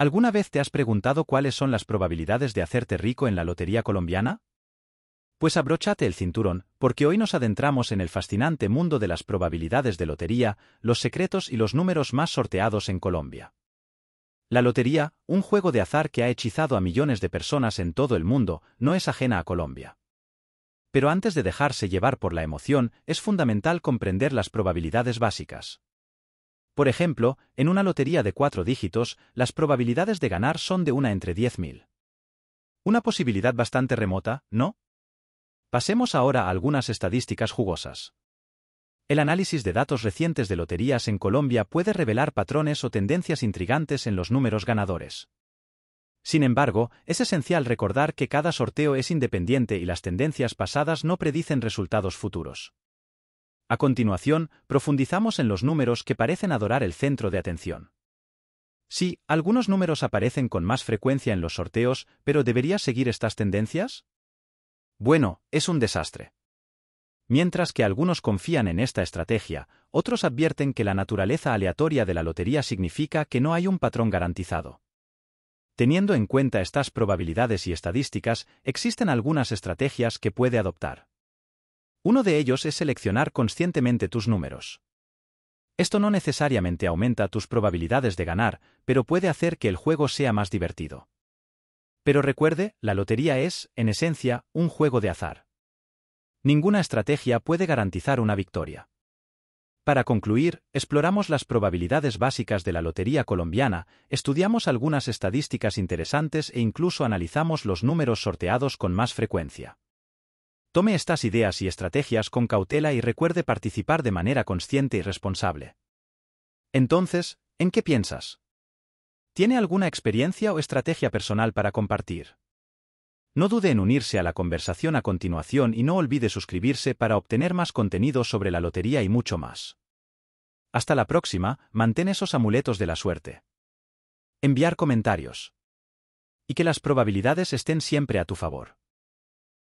¿Alguna vez te has preguntado cuáles son las probabilidades de hacerte rico en la lotería colombiana? Pues abróchate el cinturón, porque hoy nos adentramos en el fascinante mundo de las probabilidades de lotería, los secretos y los números más sorteados en Colombia. La lotería, un juego de azar que ha hechizado a millones de personas en todo el mundo, no es ajena a Colombia. Pero antes de dejarse llevar por la emoción, es fundamental comprender las probabilidades básicas. Por ejemplo, en una lotería de cuatro dígitos, las probabilidades de ganar son de una entre 10.000. Una posibilidad bastante remota, ¿no? Pasemos ahora a algunas estadísticas jugosas. El análisis de datos recientes de loterías en Colombia puede revelar patrones o tendencias intrigantes en los números ganadores. Sin embargo, es esencial recordar que cada sorteo es independiente y las tendencias pasadas no predicen resultados futuros. A continuación, profundizamos en los números que parecen adorar el centro de atención. Sí, algunos números aparecen con más frecuencia en los sorteos, pero ¿debería seguir estas tendencias? Bueno, es un desastre. Mientras que algunos confían en esta estrategia, otros advierten que la naturaleza aleatoria de la lotería significa que no hay un patrón garantizado. Teniendo en cuenta estas probabilidades y estadísticas, existen algunas estrategias que puede adoptar. Uno de ellos es seleccionar conscientemente tus números. Esto no necesariamente aumenta tus probabilidades de ganar, pero puede hacer que el juego sea más divertido. Pero recuerde, la lotería es, en esencia, un juego de azar. Ninguna estrategia puede garantizar una victoria. Para concluir, exploramos las probabilidades básicas de la lotería colombiana, estudiamos algunas estadísticas interesantes e incluso analizamos los números sorteados con más frecuencia. Tome estas ideas y estrategias con cautela y recuerde participar de manera consciente y responsable. Entonces, ¿en qué piensas? ¿Tiene alguna experiencia o estrategia personal para compartir? No dude en unirse a la conversación a continuación y no olvide suscribirse para obtener más contenido sobre la lotería y mucho más. Hasta la próxima, mantén esos amuletos de la suerte. Enviar comentarios. Y que las probabilidades estén siempre a tu favor.